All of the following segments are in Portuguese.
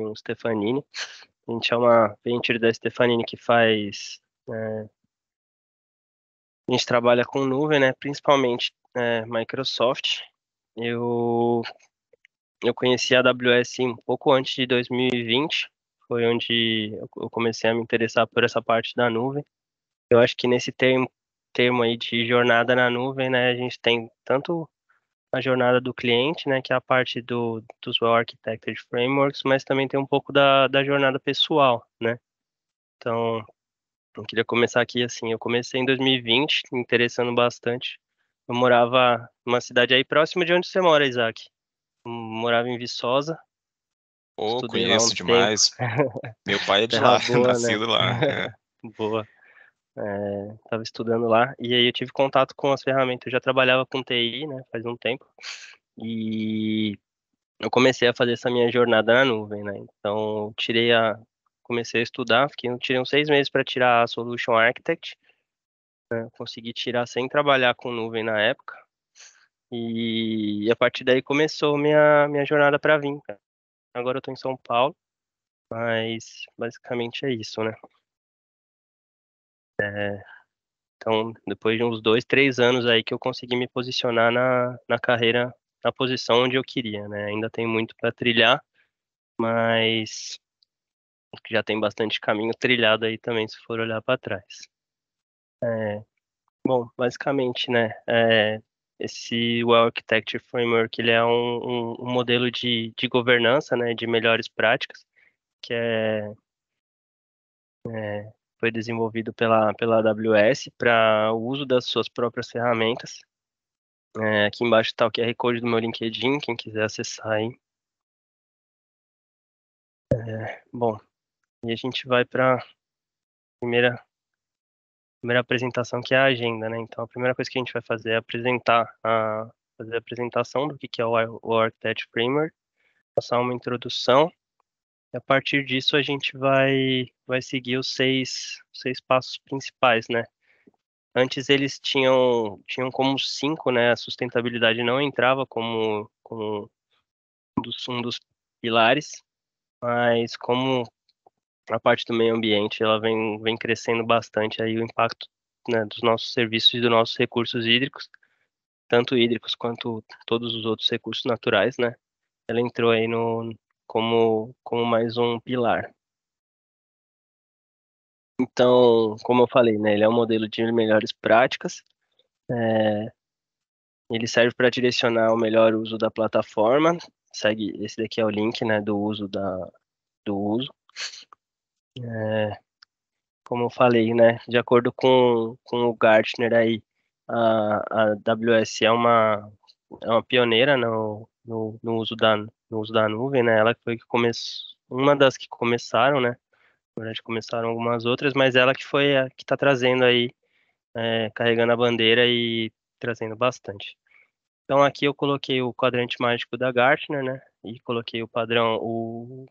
o Stefanini. A gente é uma venture da Stefanini que faz. É, a gente trabalha com nuvem, né? Principalmente é, Microsoft. Eu eu conheci a AWS um pouco antes de 2020, foi onde eu comecei a me interessar por essa parte da nuvem. Eu acho que nesse termo, termo aí de jornada na nuvem, né, a gente tem tanto a jornada do cliente, né, que é a parte do, dos well-architected frameworks, mas também tem um pouco da, da jornada pessoal, né. Então, eu queria começar aqui assim, eu comecei em 2020, me interessando bastante. Eu morava numa cidade aí próxima de onde você mora, Isaac. Eu morava em Viçosa. Oh, conheço demais. Meu pai é de lá, boa, né? nascido né? lá. É. Boa estava eh, é, estudando lá e aí eu tive contato com as ferramentas. Eu já trabalhava com TI, né, faz um tempo e eu comecei a fazer essa minha jornada na nuvem, né? Então tirei a, comecei a estudar, fiquei tirei uns seis meses para tirar a Solution Architect, né? consegui tirar sem trabalhar com nuvem na época e a partir daí começou minha minha jornada para vir. Agora eu estou em São Paulo, mas basicamente é isso, né? É, então, depois de uns dois, três anos aí que eu consegui me posicionar na, na carreira, na posição onde eu queria, né? Ainda tem muito para trilhar, mas já tem bastante caminho trilhado aí também, se for olhar para trás. É, bom, basicamente, né? É, esse Well Architecture Framework ele é um, um, um modelo de, de governança, né? De melhores práticas, que é, é foi desenvolvido pela, pela AWS para o uso das suas próprias ferramentas. É, aqui embaixo está o QR Code do meu LinkedIn, quem quiser acessar aí. É, bom, e a gente vai para a primeira, primeira apresentação, que é a agenda, né? Então, a primeira coisa que a gente vai fazer é apresentar a, fazer a apresentação do que, que é o, o Architect Framework, passar uma introdução e a partir disso a gente vai, vai seguir os seis, seis passos principais, né? Antes eles tinham, tinham como cinco, né? A sustentabilidade não entrava como, como um, dos, um dos pilares, mas como a parte do meio ambiente ela vem, vem crescendo bastante aí o impacto né, dos nossos serviços e dos nossos recursos hídricos, tanto hídricos quanto todos os outros recursos naturais, né? Ela entrou aí no, como, como mais um pilar. Então, como eu falei, né, ele é um modelo de melhores práticas. É, ele serve para direcionar o melhor uso da plataforma. Segue, esse daqui é o link né, do uso da, do uso. É, como eu falei, né, de acordo com, com o Gartner aí, a, a AWS é uma, é uma pioneira no, no, no uso da no uso da nuvem, né? Ela foi que começou, uma das que começaram, né? Na verdade, começaram algumas outras, mas ela que foi a que está trazendo aí, é, carregando a bandeira e trazendo bastante. Então aqui eu coloquei o quadrante mágico da Gartner, né? E coloquei o padrão, o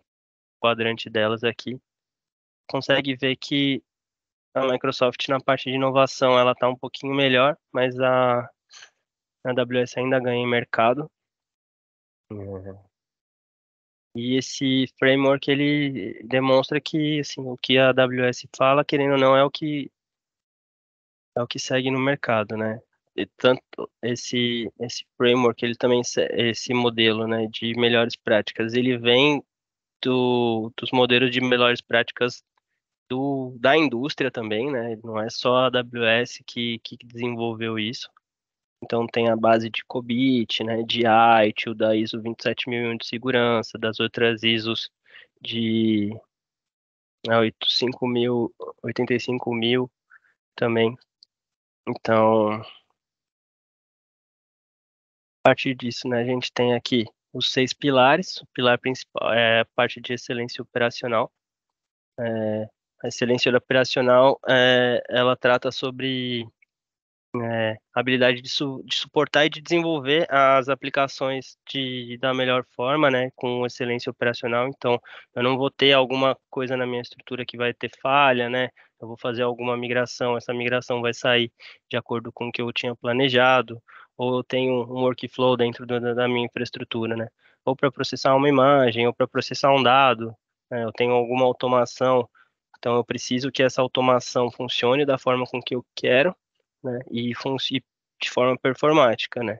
quadrante delas aqui. Consegue ver que a Microsoft na parte de inovação ela está um pouquinho melhor, mas a, a AWS ainda ganha em mercado. É, e esse framework ele demonstra que assim, o que a AWS fala, querendo ou não, é o que é o que segue no mercado, né? E tanto esse esse framework, ele também esse modelo, né, de melhores práticas, ele vem do, dos modelos de melhores práticas do, da indústria também, né? Não é só a AWS que, que desenvolveu isso. Então tem a base de COBIT, né, de ITIL, da ISO 27001 de segurança, das outras ISOs de né, 85.000, mil também. Então, a partir disso, né, a gente tem aqui os seis pilares. O pilar principal é a parte de excelência operacional. É, a excelência operacional, é, ela trata sobre é, habilidade de, su de, suportar e de desenvolver as aplicações de, da melhor forma, né, com excelência operacional. Então, eu não vou ter alguma coisa na minha estrutura que vai ter falha, né? Eu vou fazer alguma migração, essa migração vai sair de acordo com o que eu tinha planejado, ou eu tenho um workflow dentro do, da minha infraestrutura, né? Ou para processar uma imagem, ou para processar um dado, né? eu tenho alguma automação, então eu preciso que essa automação funcione da forma com que eu quero né? E, e de forma performática, né?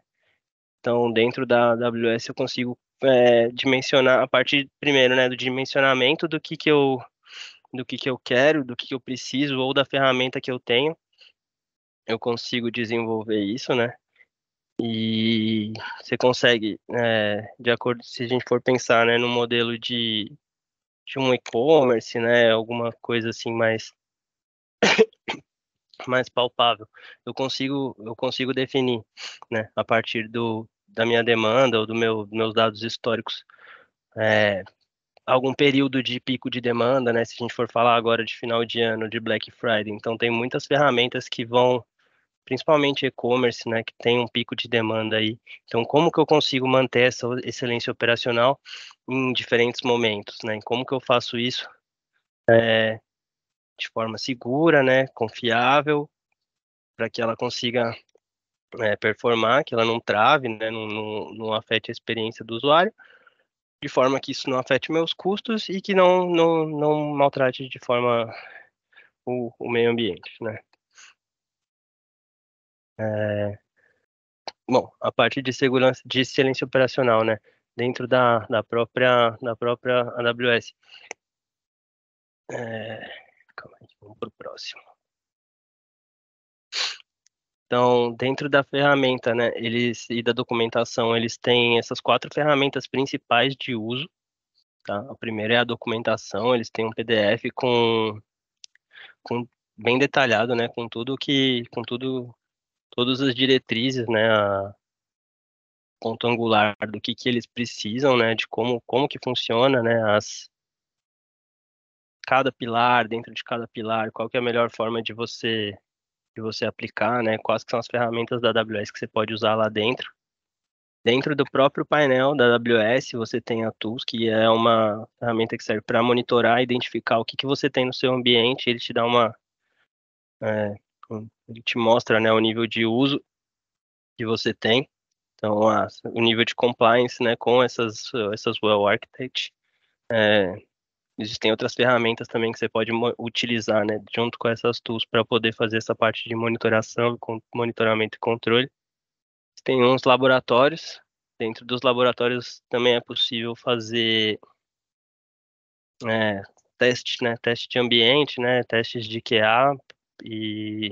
Então, dentro da AWS eu consigo é, dimensionar a parte primeiro, né, do dimensionamento do que que eu do que que eu quero, do que que eu preciso ou da ferramenta que eu tenho. Eu consigo desenvolver isso, né? E você consegue, é, de acordo, se a gente for pensar, né, no modelo de, de um e-commerce, né, alguma coisa assim mais mais palpável. Eu consigo, eu consigo definir, né, a partir do, da minha demanda ou do meu, dos meus dados históricos, é, algum período de pico de demanda, né? Se a gente for falar agora de final de ano, de Black Friday, então tem muitas ferramentas que vão, principalmente e-commerce, né, que tem um pico de demanda aí. Então, como que eu consigo manter essa excelência operacional em diferentes momentos, né? Como que eu faço isso? É, de forma segura, né, confiável, para que ela consiga é, performar, que ela não trave, né, não, não, não, afete a experiência do usuário, de forma que isso não afete meus custos e que não, não, não maltrate de forma o, o meio ambiente, né. É, bom, a parte de segurança, de excelência operacional, né, dentro da, da própria da própria AWS. É, calma aí, vamos para o próximo. Então, dentro da ferramenta, né, eles e da documentação, eles têm essas quatro ferramentas principais de uso. Tá? A primeira é a documentação, eles têm um PDF com, com bem detalhado, né, com tudo que, com tudo, todas as diretrizes, né, a ponto angular do que, que eles precisam, né, de como como que funciona, né, as cada pilar, dentro de cada pilar, qual que é a melhor forma de você de você aplicar, né? Quais que são as ferramentas da AWS que você pode usar lá dentro. Dentro do próprio painel da AWS, você tem a Tools, que é uma ferramenta que serve para monitorar, identificar o que, que você tem no seu ambiente, ele te dá uma... É, ele te mostra né, o nível de uso que você tem. Então, a, o nível de compliance né, com essas, essas Well Architect. É, existem outras ferramentas também que você pode utilizar, né, junto com essas tools para poder fazer essa parte de monitoração, monitoramento e controle. Tem uns laboratórios, dentro dos laboratórios também é possível fazer é, teste, né, teste de ambiente, né, testes de QA e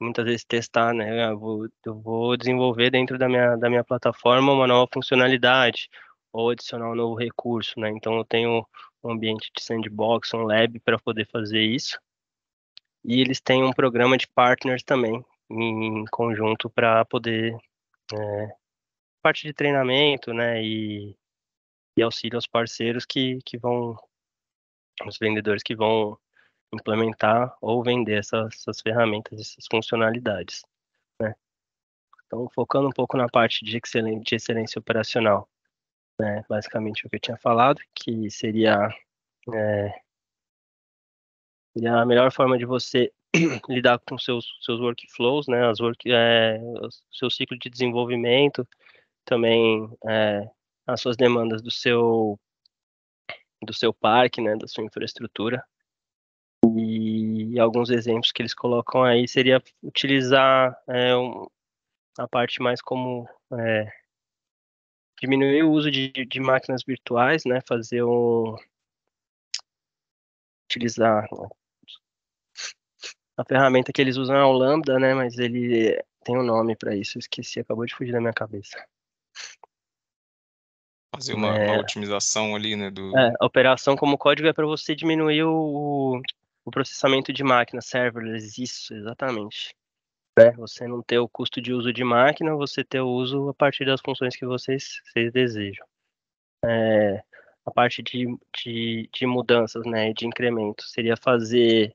muitas vezes testar, né, eu vou, eu vou desenvolver dentro da minha, da minha plataforma uma nova funcionalidade, ou adicionar um novo recurso, né? Então eu tenho um ambiente de sandbox, um lab para poder fazer isso. E eles têm um programa de partners também, em conjunto, para poder é, parte de treinamento, né? E, e auxílio aos parceiros que, que vão, os vendedores que vão implementar ou vender essas, essas ferramentas, essas funcionalidades. Né? Então, focando um pouco na parte de excelência, de excelência operacional né, basicamente o que eu tinha falado, que seria, é, seria a melhor forma de você lidar com seus, seus workflows, né, as work, é, seu ciclo de desenvolvimento, também é, as suas demandas do seu do seu parque, né, da sua infraestrutura. E, e alguns exemplos que eles colocam aí seria utilizar é, um, a parte mais como é, diminuir o uso de, de máquinas virtuais, né? Fazer um utilizar a ferramenta que eles usam é o Lambda, né? Mas ele tem um nome para isso, eu esqueci, acabou de fugir da minha cabeça. Fazer uma, é, uma otimização ali, né? Do... É, a operação como código é para você diminuir o, o processamento de máquinas, serverless, isso, exatamente. Né, você não ter o custo de uso de máquina, você ter o uso a partir das funções que vocês, vocês desejam. É, a parte de, de, de, mudanças, né, de incremento, seria fazer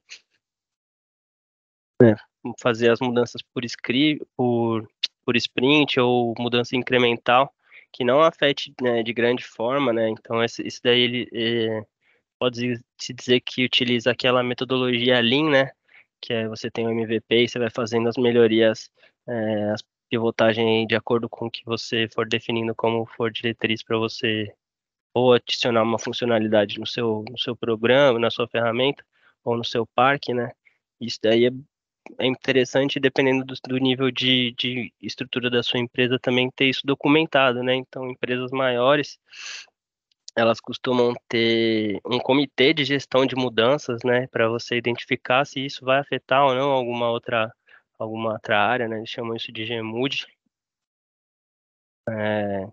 é, fazer as mudanças por, script, por, por sprint ou mudança incremental que não afete né, de grande forma, né? Então esse, isso daí ele é, pode se dizer que utiliza aquela metodologia Lean, né? que é você tem o MVP e você vai fazendo as melhorias, é, as de acordo com o que você for definindo como for diretriz para você ou adicionar uma funcionalidade no seu, no seu programa, na sua ferramenta ou no seu parque, né? Isso daí é, é interessante dependendo do, do nível de, de estrutura da sua empresa também ter isso documentado, né? Então, empresas maiores elas costumam ter um comitê de gestão de mudanças, né, para você identificar se isso vai afetar ou não alguma outra alguma outra área, né? Eles chamam isso de GMUD. É,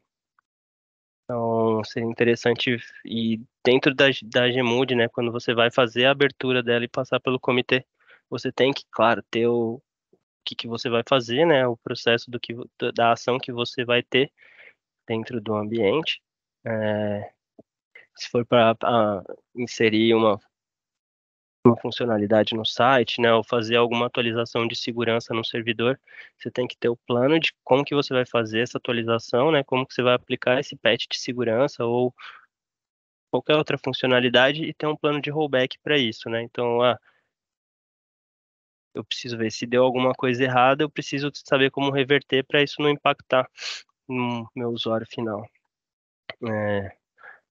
então seria interessante e dentro da da GMUD, né, quando você vai fazer a abertura dela e passar pelo comitê, você tem que, claro, ter o, o que, que você vai fazer, né, o processo do que da ação que você vai ter dentro do ambiente. É, se for para inserir uma, uma funcionalidade no site, né, ou fazer alguma atualização de segurança no servidor, você tem que ter o plano de como que você vai fazer essa atualização, né, como que você vai aplicar esse patch de segurança ou qualquer outra funcionalidade e ter um plano de rollback para isso, né? Então, ah, eu preciso ver se deu alguma coisa errada, eu preciso saber como reverter para isso não impactar no meu usuário final. É,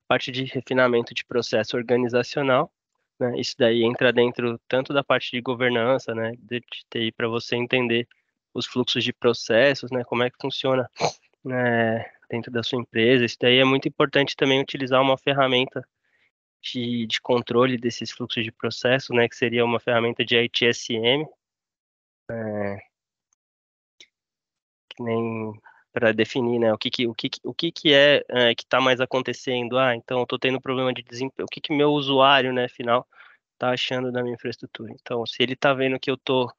parte de refinamento de processo organizacional, né? Isso daí entra dentro tanto da parte de governança, né, de TI para você entender os fluxos de processos, né, como é que funciona né, dentro da sua empresa. Isso daí é muito importante também utilizar uma ferramenta de, de controle desses fluxos de processo, né, que seria uma ferramenta de ITSM, é, né? que nem para definir né, o que, que, o que, o que, que é, é que está mais acontecendo. Ah, então estou tendo problema de desempenho. O que, que meu usuário né, final está achando da minha infraestrutura? Então, se ele está vendo que eu estou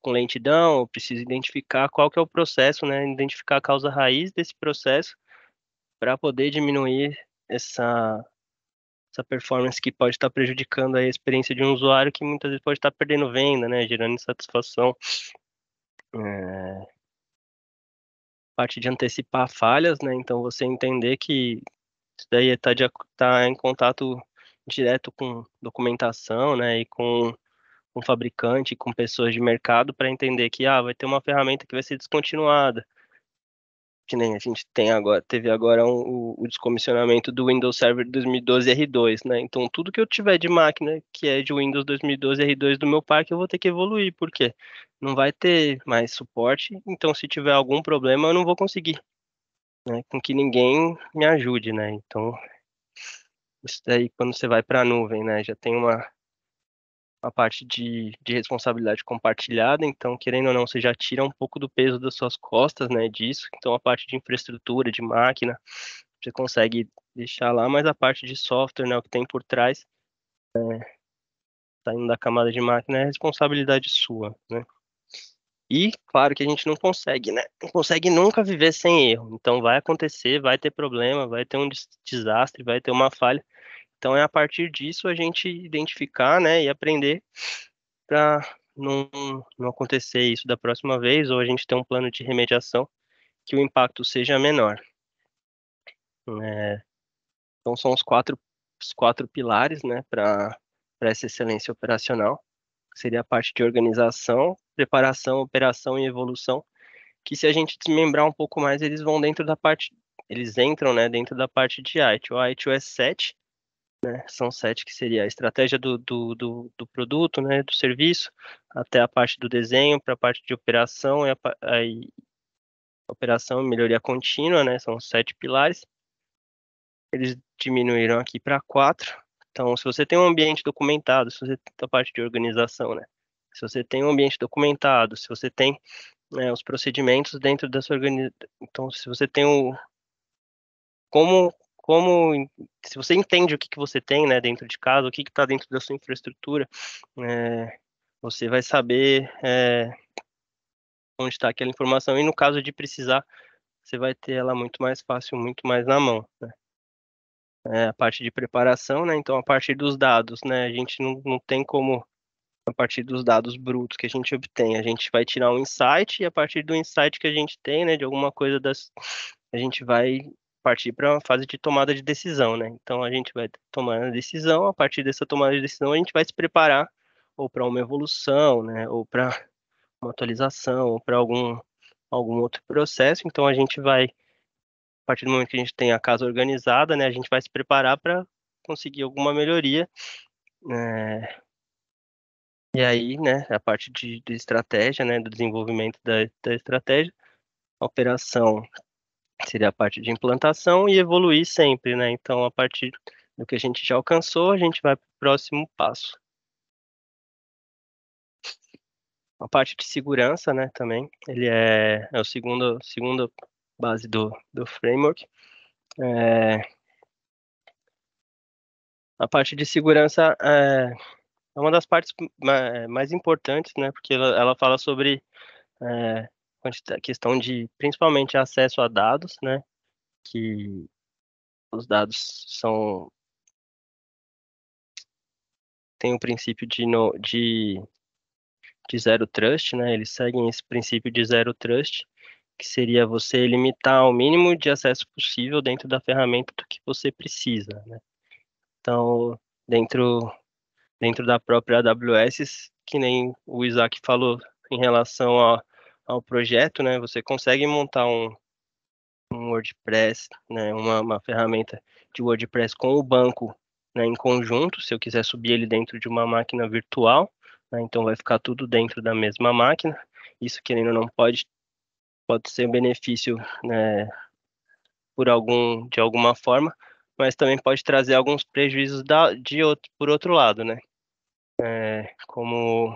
com lentidão, eu preciso identificar qual que é o processo, né, identificar a causa raiz desse processo para poder diminuir essa, essa performance que pode estar tá prejudicando a experiência de um usuário que muitas vezes pode estar tá perdendo venda, né, gerando insatisfação. É parte de antecipar falhas, né? Então você entender que isso daí está tá em contato direto com documentação, né? E com o fabricante, com pessoas de mercado para entender que ah, vai ter uma ferramenta que vai ser descontinuada que nem a gente tem agora, teve agora um, o, o, descomissionamento do Windows Server 2012 R2, né? Então tudo que eu tiver de máquina que é de Windows 2012 R2 do meu parque, eu vou ter que evoluir, porque não vai ter mais suporte, então se tiver algum problema eu não vou conseguir, né? Com que ninguém me ajude, né? Então isso daí quando você vai para a nuvem, né? Já tem uma a parte de, de responsabilidade compartilhada, então, querendo ou não, você já tira um pouco do peso das suas costas, né, disso, então a parte de infraestrutura, de máquina, você consegue deixar lá, mas a parte de software, né, o que tem por trás, é, saindo da camada de máquina, é responsabilidade sua, né. E claro que a gente não consegue, né? Não consegue nunca viver sem erro. Então vai acontecer, vai ter problema, vai ter um desastre, vai ter uma falha. Então é a partir disso a gente identificar, né, e aprender para não, não acontecer isso da próxima vez, ou a gente ter um plano de remediação que o impacto seja menor. É, então são os quatro, os quatro pilares, né, para essa excelência operacional, seria a parte de organização, preparação, operação e evolução, que se a gente desmembrar um pouco mais, eles vão dentro da parte, eles entram, né, dentro da parte de IT. O IT é 7, né? São sete que seria a estratégia do, do, do, do, produto, né? Do serviço, até a parte do desenho, para a parte de operação e a, operação melhoria contínua, né? São sete pilares. Eles diminuíram aqui para quatro. Então, se você tem um ambiente documentado, se você tem a parte de organização, né? Se você tem um ambiente documentado, se você tem né, os procedimentos dentro da sua organização. Então, se você tem o. Como como se você entende o que, que você tem né, dentro de casa, o que está dentro da sua infraestrutura, é, você vai saber é, onde está aquela informação. E no caso de precisar, você vai ter ela muito mais fácil, muito mais na mão. Né? É, a parte de preparação, né? então a partir dos dados, né? a gente não, não tem como, a partir dos dados brutos que a gente obtém, a gente vai tirar um insight e a partir do insight que a gente tem, né, de alguma coisa das, a gente vai partir para uma fase de tomada de decisão, né? Então a gente vai tomar a decisão, a partir dessa tomada de decisão a gente vai se preparar ou para uma evolução, né? Ou para uma atualização, ou para algum algum outro processo. Então a gente vai a partir do momento que a gente tem a casa organizada, né? A gente vai se preparar para conseguir alguma melhoria. É, e aí, né, a parte de, de, estratégia, né, do desenvolvimento da, da estratégia, a operação seria a parte de implantação e evoluir sempre, né? Então, a partir do que a gente já alcançou, a gente vai para o próximo passo. A parte de segurança, né, também, ele é, é o segundo, segunda base do, do framework. É, a parte de segurança é, é uma das partes é, mais importantes, né, porque ela, ela fala sobre é, questão de principalmente acesso a dados, né? Que os dados são tem o um princípio de, no, de de zero trust, né? Eles seguem esse princípio de zero trust, que seria você limitar o mínimo de acesso possível dentro da ferramenta do que você precisa, né? Então, dentro dentro da própria AWS, que nem o Isaac falou em relação a ao projeto, né, você consegue montar um, um WordPress, né, uma, uma, ferramenta de WordPress com o banco né, em conjunto, se eu quiser subir ele dentro de uma máquina virtual, né, então vai ficar tudo dentro da mesma máquina, isso querendo ou não pode, pode ser um benefício né, por algum, de alguma forma, mas também pode trazer alguns prejuízos da, de outro, por outro lado, né, é, como...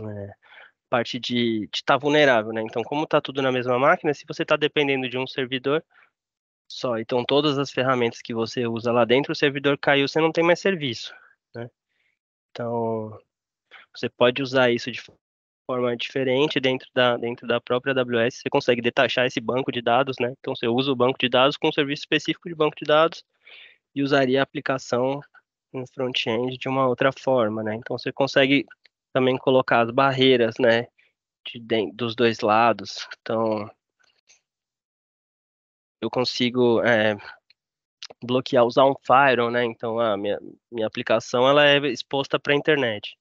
É, parte de estar tá vulnerável, né? Então, como está tudo na mesma máquina, se você está dependendo de um servidor só, então todas as ferramentas que você usa lá dentro, o servidor caiu, você não tem mais serviço, né? Então, você pode usar isso de forma diferente dentro da, dentro da própria AWS, você consegue detachar esse banco de dados, né? Então, você usa o banco de dados com um serviço específico de banco de dados e usaria a aplicação no front-end de uma outra forma, né? Então, você consegue também colocar as barreiras, né, de, dos dois lados. Então, eu consigo é, bloquear usar um firewall, né? Então, a ah, minha, minha aplicação ela é exposta para a internet.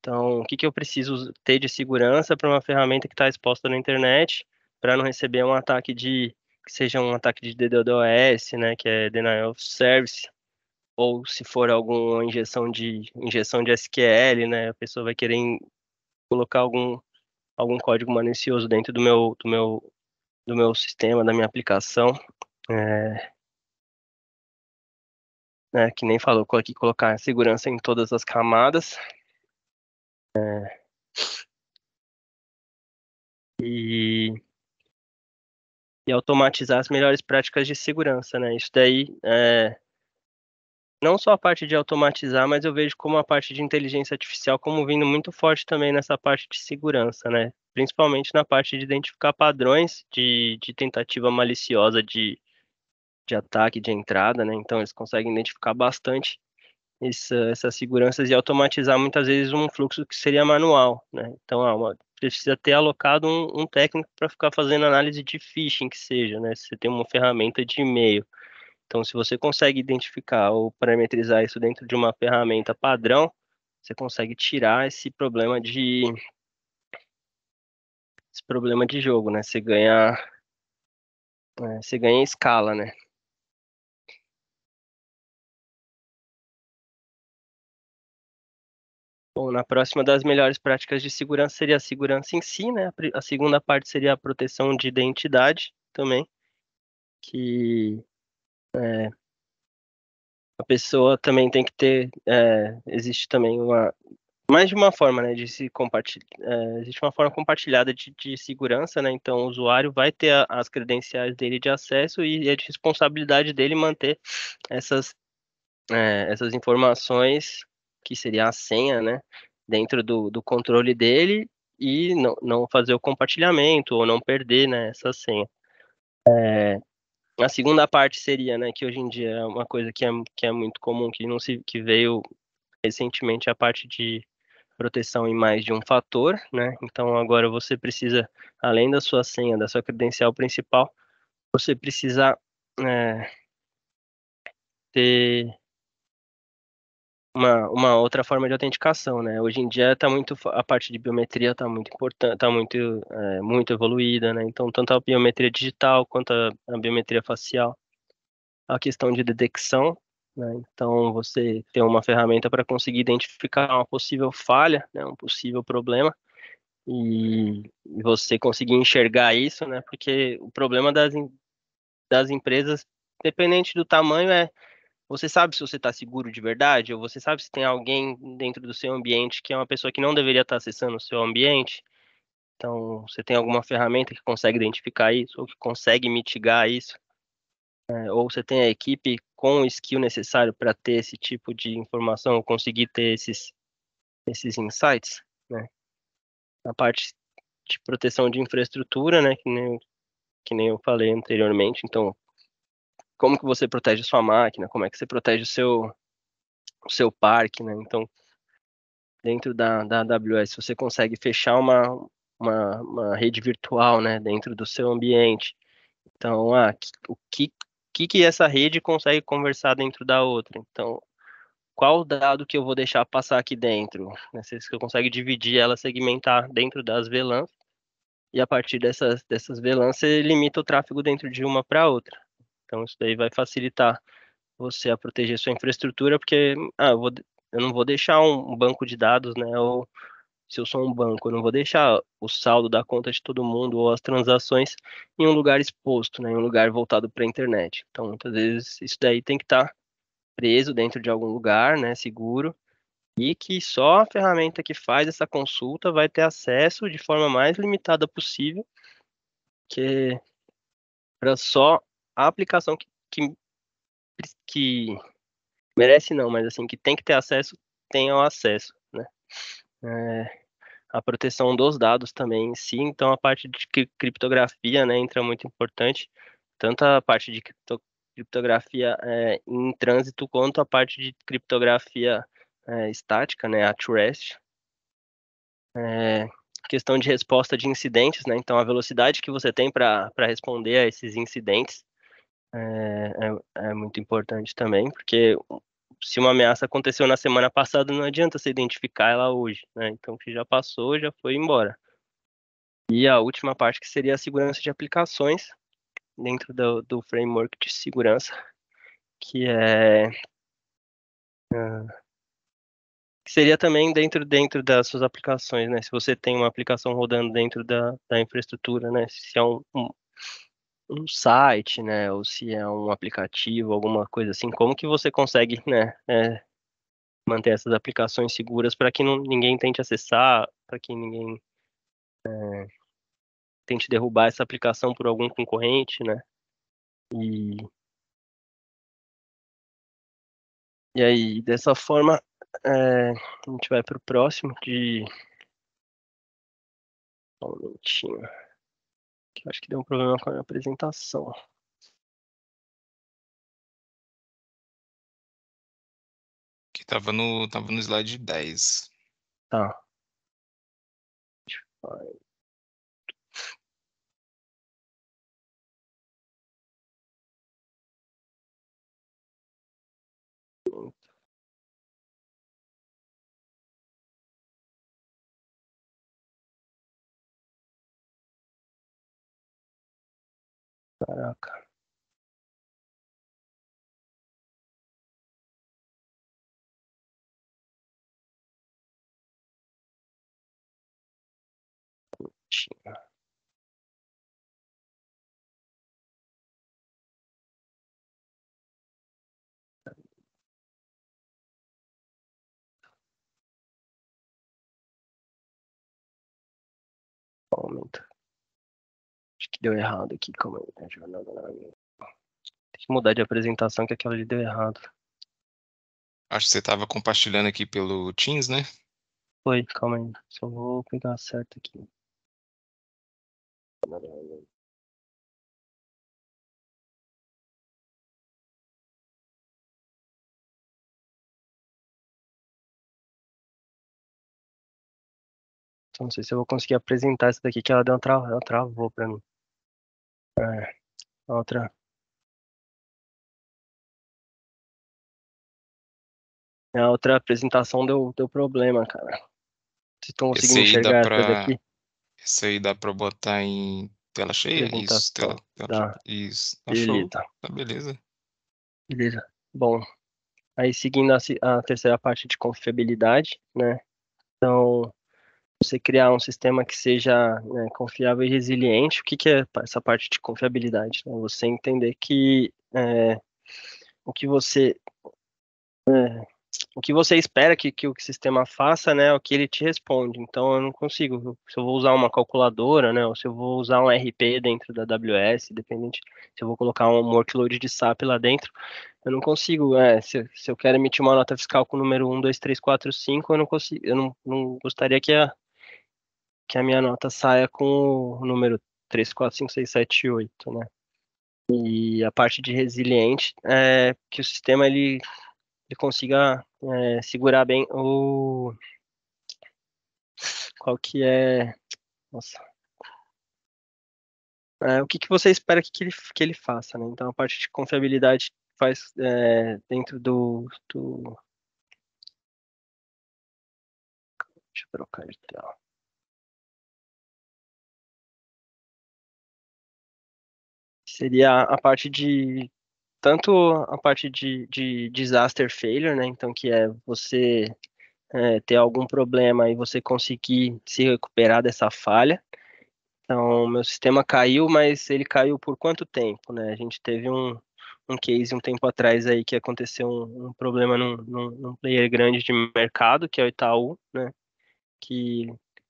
Então, o que, que eu preciso ter de segurança para uma ferramenta que está exposta na internet, para não receber um ataque de que seja um ataque de DDoS, né? Que é denial of service ou se for alguma injeção de injeção de SQL, né, a pessoa vai querer colocar algum algum código malicioso dentro do meu do meu do meu sistema, da minha aplicação. É, né, que nem falou aqui, colocar segurança em todas as camadas. É, e, e automatizar as melhores práticas de segurança, né? Isso daí é, não só a parte de automatizar, mas eu vejo como a parte de inteligência artificial como vindo muito forte também nessa parte de segurança, né? Principalmente na parte de identificar padrões de, de tentativa maliciosa de, de ataque, de entrada, né? Então eles conseguem identificar bastante essa, essas seguranças e automatizar muitas vezes um fluxo que seria manual, né? Então ah, uma, precisa ter alocado um, um técnico para ficar fazendo análise de phishing, que seja, né? Se você tem uma ferramenta de e-mail então, se você consegue identificar ou parametrizar isso dentro de uma ferramenta padrão, você consegue tirar esse problema de esse problema de jogo, né? Você ganha é, você ganha escala, né? Bom, na próxima das melhores práticas de segurança seria a segurança em si, né? A segunda parte seria a proteção de identidade também, que é, a pessoa também tem que ter. É, existe também uma. Mais de uma forma, né? De se compartilhar. É, existe uma forma compartilhada de, de, segurança, né? Então, o usuário vai ter a, as credenciais dele de acesso e é de responsabilidade dele manter essas, é, essas informações, que seria a senha, né? Dentro do, do controle dele e não, não fazer o compartilhamento ou não perder né, essa senha. É, a segunda parte seria, né, que hoje em dia é uma coisa que é, que é muito comum, que não se que veio recentemente a parte de proteção em mais de um fator, né? Então agora você precisa, além da sua senha, da sua credencial principal, você precisa é, ter uma, uma outra forma de autenticação, né? Hoje em dia tá muito a parte de biometria está muito importante, tá muito é, muito evoluída, né? Então tanto a biometria digital quanto a, a biometria facial, a questão de detecção, né? Então você tem uma ferramenta para conseguir identificar uma possível falha, né? Um possível problema e você conseguir enxergar isso, né? Porque o problema das das empresas, dependente do tamanho, é você sabe se você está seguro de verdade? Ou você sabe se tem alguém dentro do seu ambiente que é uma pessoa que não deveria estar tá acessando o seu ambiente? Então, você tem alguma ferramenta que consegue identificar isso ou que consegue mitigar isso? É, ou você tem a equipe com o skill necessário para ter esse tipo de informação ou conseguir ter esses, esses insights? Né? Na parte de proteção de infraestrutura, né, que, nem, que nem eu falei anteriormente, então como que você protege a sua máquina, como é que você protege o seu, o seu parque, né? Então, dentro da, da AWS, você consegue fechar uma, uma, uma rede virtual, né, dentro do seu ambiente. Então, ah, o que, que, que essa rede consegue conversar dentro da outra? Então, qual dado que eu vou deixar passar aqui dentro? Né? Você consegue dividir ela, segmentar dentro das VLANs, e a partir dessas, dessas VLANs você limita o tráfego dentro de uma para outra. Então, isso daí vai facilitar você a proteger sua infraestrutura, porque ah, eu, vou, eu não vou deixar um banco de dados, né? Ou se eu sou um banco, eu não vou deixar o saldo da conta de todo mundo ou as transações em um lugar exposto, né? Em um lugar voltado para a internet. Então, muitas vezes, isso daí tem que estar tá preso dentro de algum lugar, né? Seguro e que só a ferramenta que faz essa consulta vai ter acesso de forma mais limitada possível, que para só a aplicação que, que, que merece não, mas assim, que tem que ter acesso, o acesso, né? É, a proteção dos dados também em si, então a parte de criptografia, né, entra muito importante, tanto a parte de cripto, criptografia é, em trânsito, quanto a parte de criptografia é, estática, né, at rest. É, questão de resposta de incidentes, né, então a velocidade que você tem para responder a esses incidentes, é, é, é muito importante também, porque se uma ameaça aconteceu na semana passada, não adianta você identificar ela hoje, né? Então, o que já passou, já foi embora. E a última parte, que seria a segurança de aplicações, dentro do, do framework de segurança, que é... Ah, seria também dentro, dentro das suas aplicações, né? Se você tem uma aplicação rodando dentro da, da infraestrutura, né? Se é um, um um site, né, ou se é um aplicativo, alguma coisa assim, como que você consegue, né, é, manter essas aplicações seguras para que não, ninguém tente acessar, para que ninguém é, tente derrubar essa aplicação por algum concorrente, né? E e aí dessa forma é, a gente vai para o próximo de um minutinho. Acho que deu um problema com a minha apresentação. Que tava no, tava no slide 10. Tá. Caraca. Aumenta. que deu errado aqui, calma aí. Tá, Tem que mudar de apresentação que aquela ali deu errado. Acho que você estava compartilhando aqui pelo Teams, né? Foi, calma aí. Só vou pegar certo aqui. Então, não sei se eu vou conseguir apresentar isso daqui, que ela deu uma, ela travou pra mim. É, outra. A é, outra apresentação deu, deu problema, cara. Vocês estão conseguindo enxergar pra... daqui? Isso aí dá pra botar em tela cheia? Isso, tela, tela tá. Isso, tá beleza. Tá beleza. Beleza. Bom, aí seguindo a, a terceira parte de confiabilidade, né? Então, você criar um sistema que seja né, confiável e resiliente, o que, que é essa parte de confiabilidade? Né? Você entender que é, o que você é, o que você espera que, que o sistema faça, né, é o que ele te responde. Então, eu não consigo. Se eu vou usar uma calculadora, né, ou se eu vou usar um RP dentro da AWS, dependente, se eu vou colocar um workload de SAP lá dentro, eu não consigo. É, se, se, eu quero emitir uma nota fiscal com o número 1, 2, 3, 4, 5, eu não consigo. Eu não, não gostaria que a, que a minha nota saia com o número 3, 4, 5, 6, 7, 8, né? E a parte de resiliente é que o sistema ele, ele consiga é, segurar bem o qual que é nossa é, o que, que você espera que, que, ele, que ele faça, né? Então a parte de confiabilidade faz é, dentro do, do deixa eu trocar de tela seria a parte de tanto a parte de, de disaster failure, né? Então, que é você é, ter algum problema e você conseguir se recuperar dessa falha. Então, meu sistema caiu, mas ele caiu por quanto tempo, né? A gente teve um, um case um tempo atrás aí que aconteceu um, um problema num, num, num, player grande de mercado, que é o Itaú, né? Que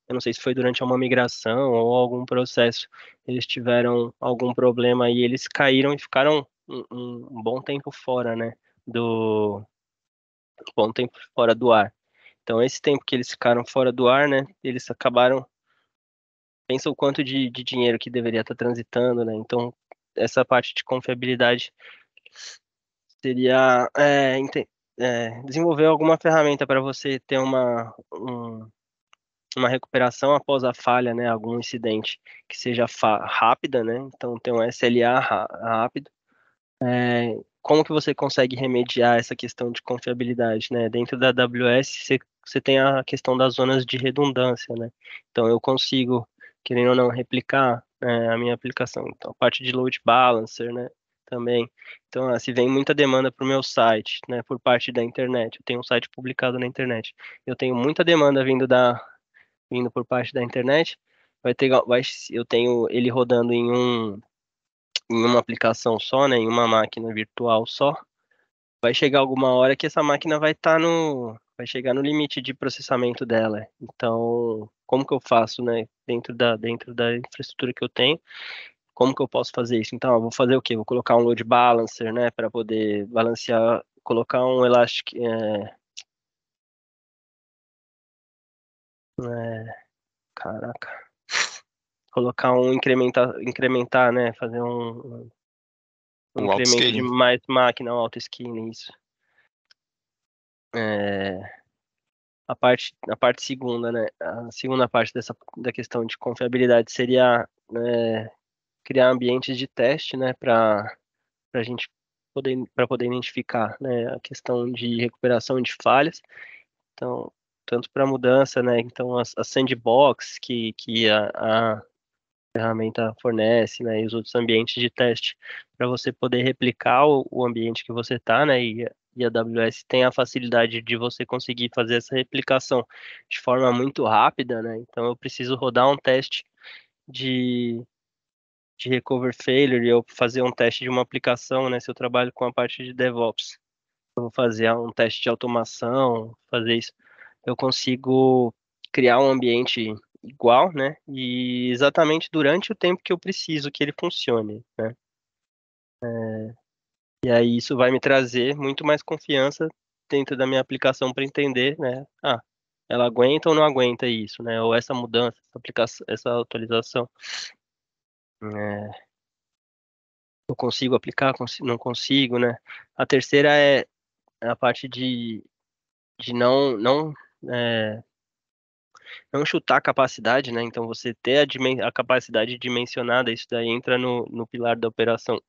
eu não sei se foi durante uma migração ou algum processo, eles tiveram algum problema e eles caíram e ficaram um, um bom tempo fora, né? Do um bom tempo fora do ar. Então, esse tempo que eles ficaram fora do ar, né? Eles acabaram. Pensa o quanto de, de dinheiro que deveria estar transitando, né? Então, essa parte de confiabilidade seria é, é, desenvolver alguma ferramenta para você ter uma, um, uma recuperação após a falha, né, algum incidente que seja rápida, né, então tem um SLA rápido, é, como que você consegue remediar essa questão de confiabilidade, né, dentro da AWS você, tem a questão das zonas de redundância, né, então eu consigo, querendo ou não, replicar é, a minha aplicação, então a parte de load balancer, né, também. Então, se assim, vem muita demanda para o meu site, né, por parte da internet, eu tenho um site publicado na internet, eu tenho muita demanda vindo da, vindo por parte da internet, vai ter, vai, eu tenho ele rodando em, um, em uma aplicação só, né, em uma máquina virtual só. Vai chegar alguma hora que essa máquina vai estar tá no vai chegar no limite de processamento dela. Então, como que eu faço, né, dentro da dentro da infraestrutura que eu tenho? Como que eu posso fazer isso? Então, vou fazer o quê? Vou colocar um load balancer, né, para poder balancear, colocar um elastic, é, É, caraca. Colocar um incrementar, incrementar, né? Fazer um, um, incremento de mais máquina, um auto-scaling, isso. É, a, parte, a parte segunda, né? A segunda parte dessa, da questão de confiabilidade seria é, criar ambientes de teste, né? Para a gente poder, poder identificar né, a questão de recuperação de falhas. Então, tanto para mudança, né? Então, a, sandbox que, que a, a ferramenta fornece, né? E os outros ambientes de teste para você poder replicar o, o ambiente que você está, né? E, e a AWS tem a facilidade de você conseguir fazer essa replicação de forma muito rápida, né? Então, eu preciso rodar um teste de, de recover failure, eu fazer um teste de uma aplicação, né? Se eu trabalho com a parte de DevOps, eu vou fazer um teste de automação, fazer isso eu consigo criar um ambiente igual, né? E exatamente durante o tempo que eu preciso que ele funcione, né? É, e aí isso vai me trazer muito mais confiança dentro da minha aplicação para entender, né? Ah, ela aguenta ou não aguenta isso, né? Ou essa mudança, essa aplicação, essa atualização. É, eu consigo aplicar, não consigo, né? A terceira é a parte de, de não, não é, não chutar a capacidade, né? Então você ter a, a capacidade dimensionada, isso daí entra no, no pilar da operação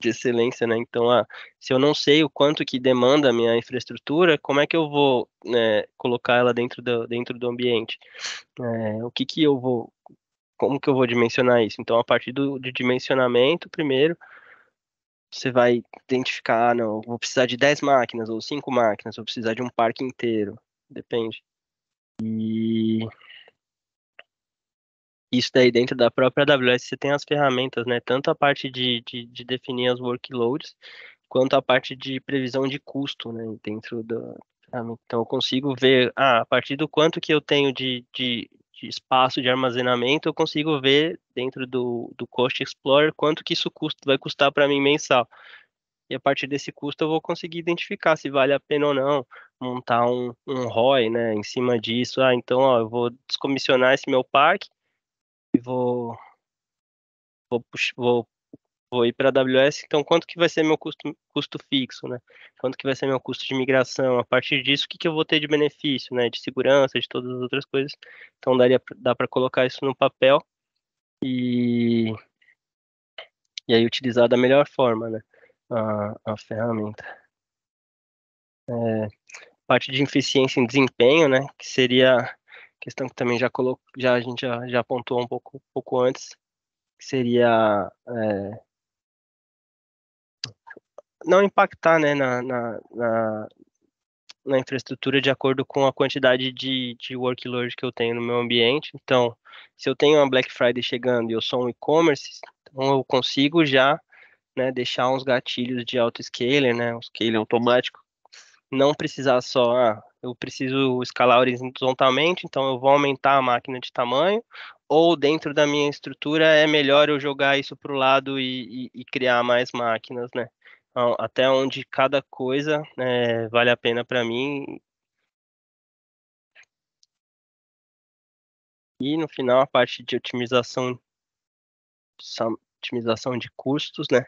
de excelência, né? Então, ah, se eu não sei o quanto que demanda a minha infraestrutura, como é que eu vou né, colocar ela dentro do, dentro do ambiente? É, o que que eu vou, como que eu vou dimensionar isso? Então, a partir do, de dimensionamento, primeiro, você vai identificar, ah, não, vou precisar de 10 máquinas ou 5 máquinas, vou precisar de um parque inteiro depende. E isso daí dentro da própria AWS você tem as ferramentas, né? Tanto a parte de, de, de definir as workloads, quanto a parte de previsão de custo, né? Dentro da então eu consigo ver ah, a partir do quanto que eu tenho de, de, de espaço de armazenamento, eu consigo ver dentro do, do Cost Explorer quanto que isso custa, vai custar para mim mensal e a partir desse custo eu vou conseguir identificar se vale a pena ou não montar um, um ROI né, em cima disso. Ah, então ó, eu vou descomissionar esse meu parque e vou, vou, vou, vou ir para a AWS, então quanto que vai ser meu custo, custo fixo, né? Quanto que vai ser meu custo de migração? A partir disso, o que, que eu vou ter de benefício, né? De segurança, de todas as outras coisas. Então daria, dá para colocar isso no papel e, e aí utilizar da melhor forma, né? a, a ferramenta. É, parte de eficiência em desempenho, né, que seria questão que também já colocou, já a gente já, já apontou um pouco, pouco antes, que seria é, não impactar né, na, na, na, na, infraestrutura de acordo com a quantidade de, de workload que eu tenho no meu ambiente. Então, se eu tenho uma Black Friday chegando e eu sou um e-commerce, então eu consigo já né, deixar uns gatilhos de auto-scaler, né, um scaler automático, não precisar só, ah, eu preciso escalar horizontalmente, então eu vou aumentar a máquina de tamanho, ou dentro da minha estrutura é melhor eu jogar isso para o lado e, e, e, criar mais máquinas, né? Então, até onde cada coisa é, vale a pena para mim. E no final a parte de otimização, otimização de custos, né?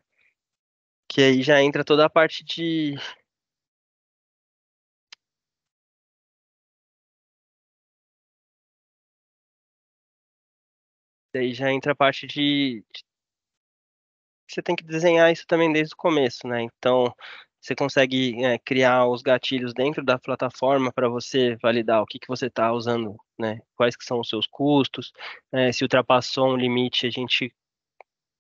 que aí já entra toda a parte de Daí já entra a parte de, Você tem que desenhar isso também desde o começo, né? Então, você consegue é, criar os gatilhos dentro da plataforma para você validar o que, que você está usando, né? Quais que são os seus custos, é, se ultrapassou um limite, a gente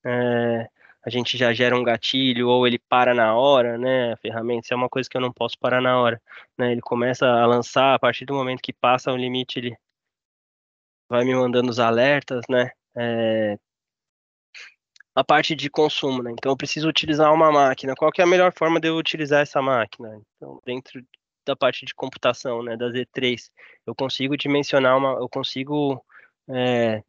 é, a gente já gera um gatilho ou ele para na hora, né? A ferramenta, isso é uma coisa que eu não posso parar na hora, né? Ele começa a lançar a partir do momento que passa o limite, ele vai me mandando os alertas, né? É... A parte de consumo, né? Então eu preciso utilizar uma máquina. Qual que é a melhor forma de eu utilizar essa máquina? Então dentro da parte de computação, né? Da Z3, eu consigo dimensionar uma, eu consigo é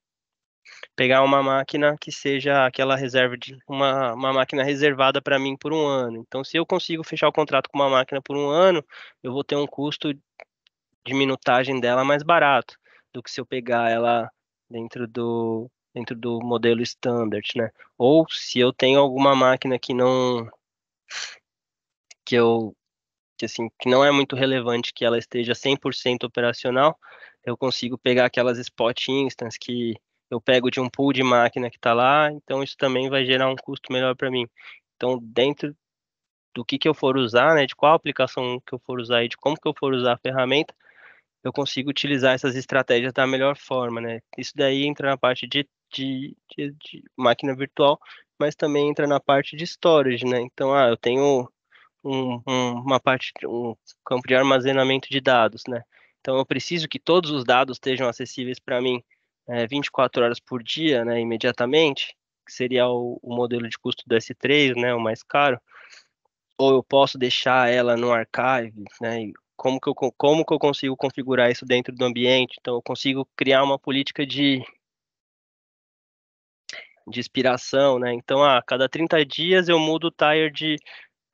pegar uma máquina que seja aquela reserva de uma, uma máquina reservada para mim por um ano. Então, se eu consigo fechar o contrato com uma máquina por um ano, eu vou ter um custo de minutagem dela mais barato do que se eu pegar ela dentro do dentro do modelo standard, né? Ou se eu tenho alguma máquina que não que eu que assim que não é muito relevante que ela esteja 100% operacional, eu consigo pegar aquelas spot instances que eu pego de um pool de máquina que está lá, então isso também vai gerar um custo melhor para mim. Então, dentro do que, que eu for usar, né, de qual aplicação que eu for usar e de como que eu for usar a ferramenta, eu consigo utilizar essas estratégias da melhor forma, né? Isso daí entra na parte de, de, de, de máquina virtual, mas também entra na parte de storage, né? Então, ah, eu tenho um, um, uma parte, um campo de armazenamento de dados, né? Então, eu preciso que todos os dados estejam acessíveis para mim é, 24 horas por dia, né, imediatamente, que seria o, o, modelo de custo do S3, né, o mais caro, ou eu posso deixar ela no archive, né, como que, eu, como que eu consigo configurar isso dentro do ambiente? Então, eu consigo criar uma política de, de expiração. né? Então, a ah, cada 30 dias eu mudo o tire de,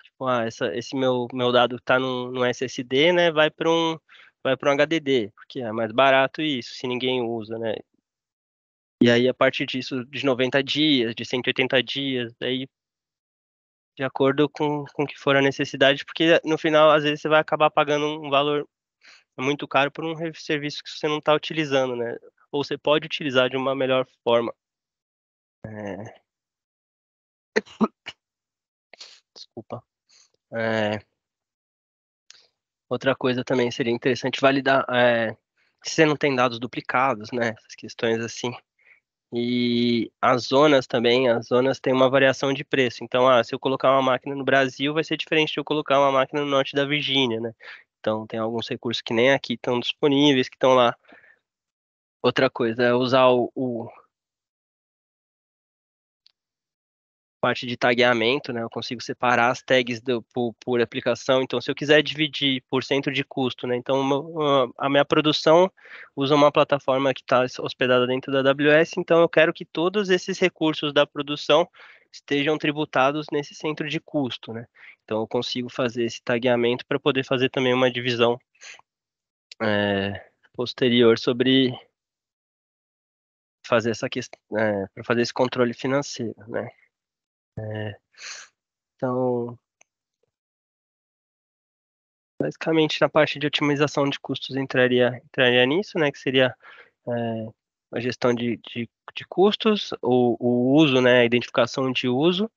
tipo, ah, essa, esse meu, meu dado está no, no SSD, né? Vai para um vai para um HDD, porque é mais barato isso, se ninguém usa, né? E aí, a partir disso, de 90 dias, de 180 dias, aí de acordo com, com que for a necessidade, porque no final, às vezes, você vai acabar pagando um valor muito caro por um serviço que você não está utilizando, né? Ou você pode utilizar de uma melhor forma. É... Desculpa. É... Outra coisa também seria interessante validar é... se você não tem dados duplicados, né? Essas questões assim. E as zonas também, as zonas têm uma variação de preço. Então, ah, se eu colocar uma máquina no Brasil, vai ser diferente de eu colocar uma máquina no norte da Virgínia, né? Então, tem alguns recursos que nem aqui estão disponíveis, que estão lá. Outra coisa é usar o, o parte de tagueamento, né? Eu consigo separar as tags do, por, por, aplicação. Então, se eu quiser dividir por centro de custo, né? Então, uma, a minha produção usa uma plataforma que está hospedada dentro da AWS. Então, eu quero que todos esses recursos da produção estejam tributados nesse centro de custo, né? Então, eu consigo fazer esse tagueamento para poder fazer também uma divisão é, posterior sobre fazer essa questão, é, para fazer esse controle financeiro, né? então, basicamente na parte de otimização de custos entraria, entraria nisso, né, que seria é, a gestão de, de, de custos, o, o, uso, né, a identificação de uso,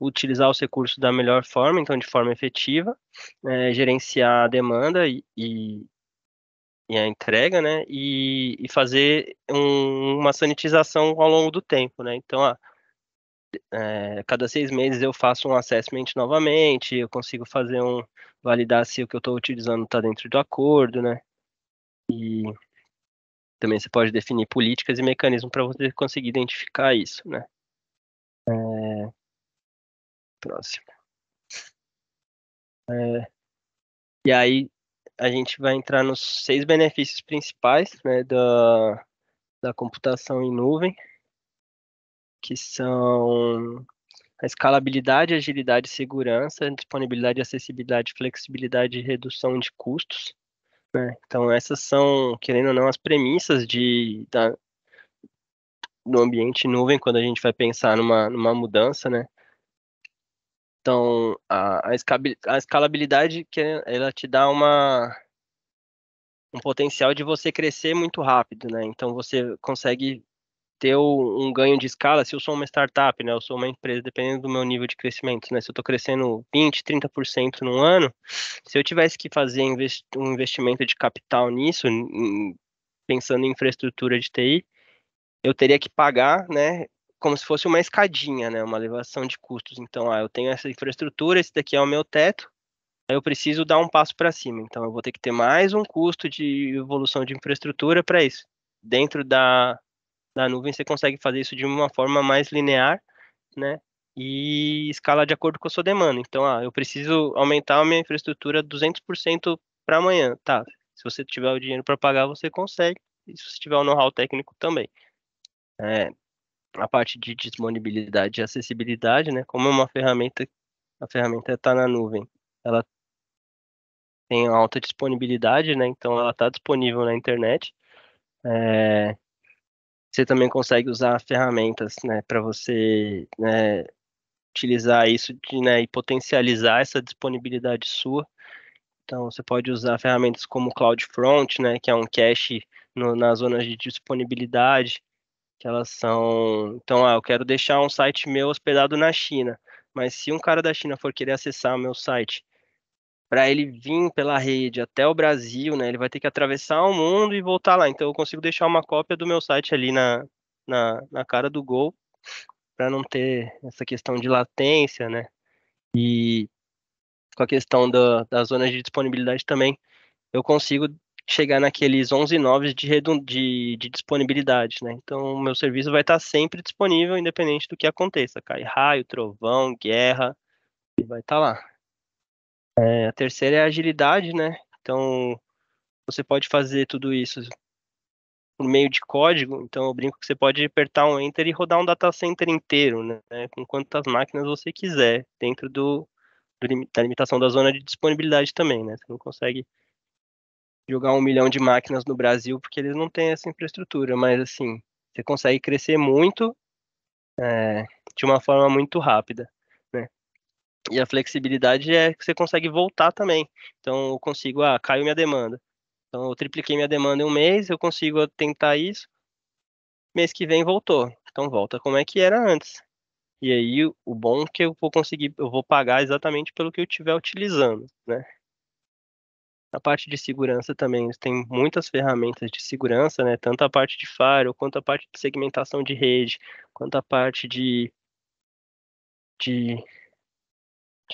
utilizar os recursos da melhor forma, então de forma efetiva, é, gerenciar a demanda e, e, e a entrega, né, e, e fazer um, uma sanitização ao longo do tempo, né, então é, cada seis meses eu faço um assessment novamente, eu consigo fazer um, validar se o que eu estou utilizando está dentro do acordo, né? E também você pode definir políticas e mecanismos para você conseguir identificar isso, né? É... Próximo. É... E aí a gente vai entrar nos seis benefícios principais né, da, da computação em nuvem que são a escalabilidade, agilidade, segurança, disponibilidade, acessibilidade, flexibilidade e redução de custos. Né? Então, essas são, querendo ou não, as premissas de, da, do ambiente nuvem quando a gente vai pensar numa, numa mudança, né? Então, a, a escalabilidade, que ela te dá uma, um potencial de você crescer muito rápido, né? Então, você consegue ter um ganho de escala se eu sou uma startup, né? Eu sou uma empresa, dependendo do meu nível de crescimento, né? Se eu estou crescendo 20, 30% no ano, se eu tivesse que fazer um investimento de capital nisso, pensando em infraestrutura de TI, eu teria que pagar, né? Como se fosse uma escadinha, né? Uma elevação de custos. Então, ah, eu tenho essa infraestrutura, esse daqui é o meu teto, eu preciso dar um passo para cima. Então, eu vou ter que ter mais um custo de evolução de infraestrutura para isso, dentro da, da nuvem, você consegue fazer isso de uma forma mais linear, né? E escala de acordo com a sua demanda. Então, ah, eu preciso aumentar a minha infraestrutura 200% para amanhã, tá? Se você tiver o dinheiro para pagar, você consegue. E se você tiver o know-how técnico também. É, a parte de disponibilidade e acessibilidade, né? Como é uma ferramenta, a ferramenta está na nuvem, ela tem alta disponibilidade, né? Então ela está disponível na internet. É, você também consegue usar ferramentas, né, para você né, utilizar isso de, né, e potencializar essa disponibilidade sua. Então, você pode usar ferramentas como CloudFront, né, que é um cache no, nas zonas de disponibilidade, que elas são. Então, ah, eu quero deixar um site meu hospedado na China, mas se um cara da China for querer acessar o meu site para ele vir pela rede até o Brasil, né, ele vai ter que atravessar o mundo e voltar lá. Então eu consigo deixar uma cópia do meu site ali na, na, na cara do gol, para não ter essa questão de latência, né? E com a questão da, das zonas de disponibilidade também, eu consigo chegar naqueles 11 noves de, de, de disponibilidade, né? Então, o meu serviço vai estar sempre disponível, independente do que aconteça. Cai raio, trovão, guerra, e vai estar lá. É, a terceira é a agilidade, né? Então, você pode fazer tudo isso por meio de código. Então, eu brinco que você pode apertar um Enter e rodar um data center inteiro, né? É, com quantas máquinas você quiser, dentro do, do da limitação da zona de disponibilidade também, né? Você não consegue jogar um milhão de máquinas no Brasil porque eles não têm essa infraestrutura, mas assim, você consegue crescer muito é, de uma forma muito rápida. E a flexibilidade é que você consegue voltar também. Então, eu consigo, ah, caiu minha demanda. Então, eu tripliquei minha demanda em um mês, eu consigo tentar isso. Mês que vem voltou. Então, volta como é que era antes. E aí, o bom é que eu vou conseguir, eu vou pagar exatamente pelo que eu estiver utilizando, né? A parte de segurança também, tem muitas ferramentas de segurança, né? Tanto a parte de firewall, quanto a parte de segmentação de rede, quanto a parte de, de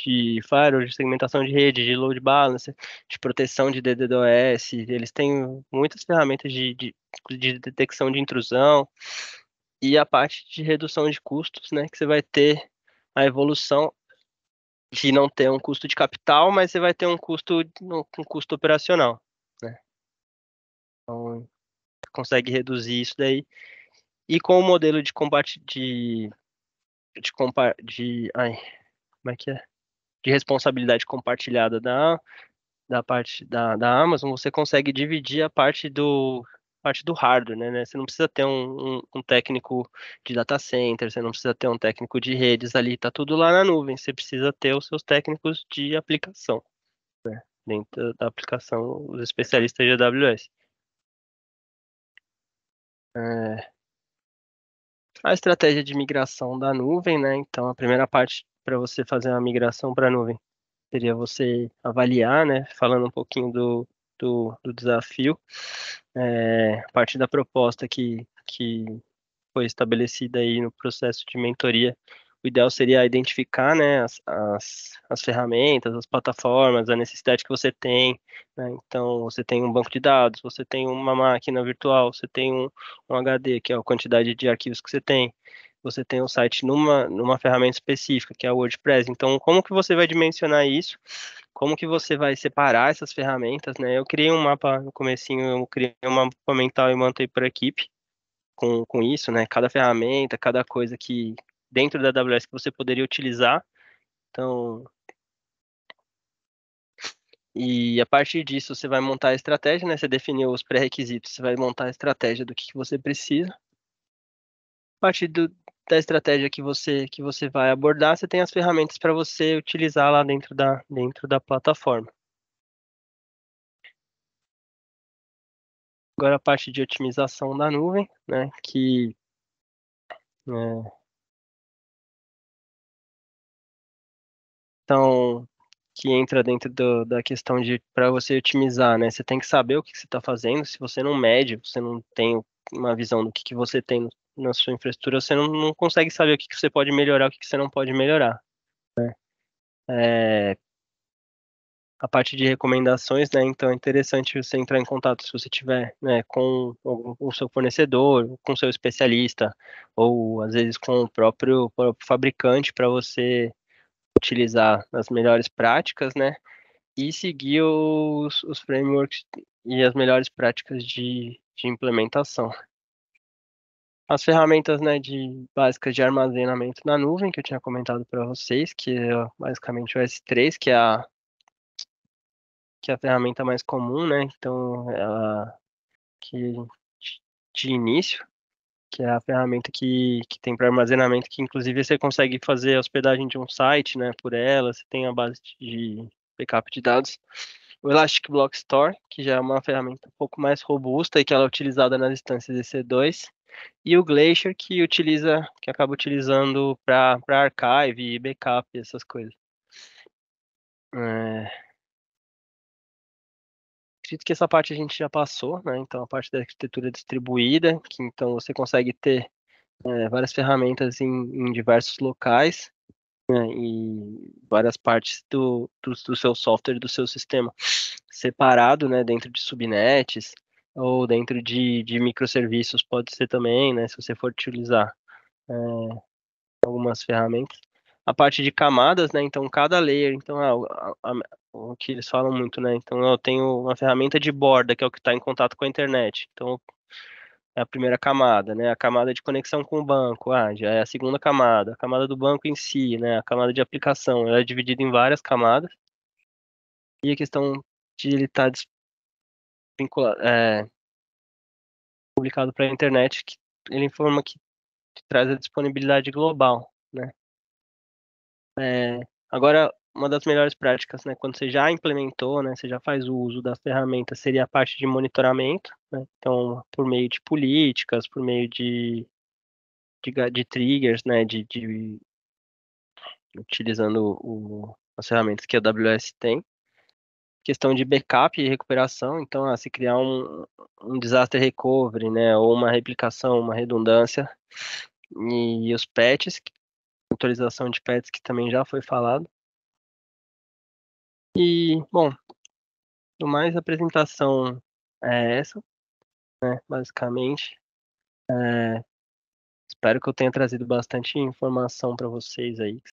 de firewall, de segmentação de rede, de load balancer, de proteção de DDoS, eles têm muitas ferramentas de, de, de detecção de intrusão e a parte de redução de custos, né, que você vai ter a evolução de não ter um custo de capital, mas você vai ter um custo um custo operacional, né? Então, consegue reduzir isso daí. E com o modelo de combate de de, de ai, como é que é? de responsabilidade compartilhada da, da parte da, da Amazon, você consegue dividir a parte do parte do hardware, né? Você não precisa ter um, um, um, técnico de data center, você não precisa ter um técnico de redes ali, tá tudo lá na nuvem. Você precisa ter os seus técnicos de aplicação, né? dentro da aplicação, os especialistas de AWS. É... A estratégia de migração da nuvem, né? Então, a primeira parte para você fazer uma migração para a nuvem? Seria você avaliar, né, falando um pouquinho do, do, do desafio, é, a partir da proposta que, que foi estabelecida aí no processo de mentoria, o ideal seria identificar né, as, as, as, ferramentas, as plataformas, a necessidade que você tem. Né? Então, você tem um banco de dados, você tem uma máquina virtual, você tem um, um HD, que é a quantidade de arquivos que você tem você tem um site numa, numa ferramenta específica, que é o WordPress. Então, como que você vai dimensionar isso? Como que você vai separar essas ferramentas, né? Eu criei um mapa no comecinho, eu criei um mapa mental e mantei para equipe com, com isso, né? Cada ferramenta, cada coisa que dentro da AWS que você poderia utilizar. Então, e a partir disso, você vai montar a estratégia, né? Você definiu os pré-requisitos, você vai montar a estratégia do que, que você precisa. A partir do, da estratégia que você que você vai abordar, você tem as ferramentas para você utilizar lá dentro da dentro da plataforma. Agora a parte de otimização da nuvem, né, que é, então que entra dentro do, da questão de para você otimizar, né? Você tem que saber o que você está fazendo. Se você não mede, você não tem uma visão do que, que você tem na sua infraestrutura, você não, não consegue saber o que, que, você pode melhorar, o que, que você não pode melhorar. Né? É, a parte de recomendações, né? Então é interessante você entrar em contato se você tiver, né, com o seu fornecedor, com o seu especialista, ou às vezes com o próprio, próprio fabricante para você utilizar as melhores práticas, né? E seguir os, os frameworks e as melhores práticas de, de implementação as ferramentas né, de, básicas de armazenamento na nuvem, que eu tinha comentado para vocês, que é basicamente o S3, que é a, que é a ferramenta mais comum, né? Então, ela, que, de início, que é a ferramenta que, que tem para armazenamento, que inclusive você consegue fazer a hospedagem de um site né, por ela, você tem a base de backup de dados. O Elastic Block Store, que já é uma ferramenta um pouco mais robusta e que ela é utilizada nas instâncias EC2 e o Glacier que utiliza, que acaba utilizando para archive, backup, essas coisas. É... Acredito que essa parte a gente já passou, né? Então a parte da arquitetura distribuída, que então você consegue ter é, várias ferramentas em, em diversos locais né? e várias partes do, do, do seu software, do seu sistema separado, né? Dentro de subnets, ou dentro de, de microserviços pode ser também, né, se você for utilizar é, algumas ferramentas. A parte de camadas, né, então cada layer, então ah, a, a, o que eles falam muito, né, então eu tenho uma ferramenta de borda, que é o que está em contato com a internet, então é a primeira camada, né, a camada de conexão com o banco, ah, já é a segunda camada, a camada do banco em si, né, a camada de aplicação, ela é dividida em várias camadas, e a questão de ele estar tá vinculado, é, eh, publicado para a internet, que ele informa que, traz a disponibilidade global, né? É, agora, uma das melhores práticas, né, quando você já implementou, né, você já faz o uso das ferramentas, seria a parte de monitoramento, né? Então, por meio de políticas, por meio de de, de triggers, né, de, de utilizando o, as ferramentas que a AWS tem questão de backup e recuperação, então ah, se criar um, um disaster recovery, né, ou uma replicação, uma redundância, e, e os patches, autorização de patches que também já foi falado. E, bom, no mais a apresentação é essa, né, basicamente. É, espero que eu tenha trazido bastante informação para vocês aí, que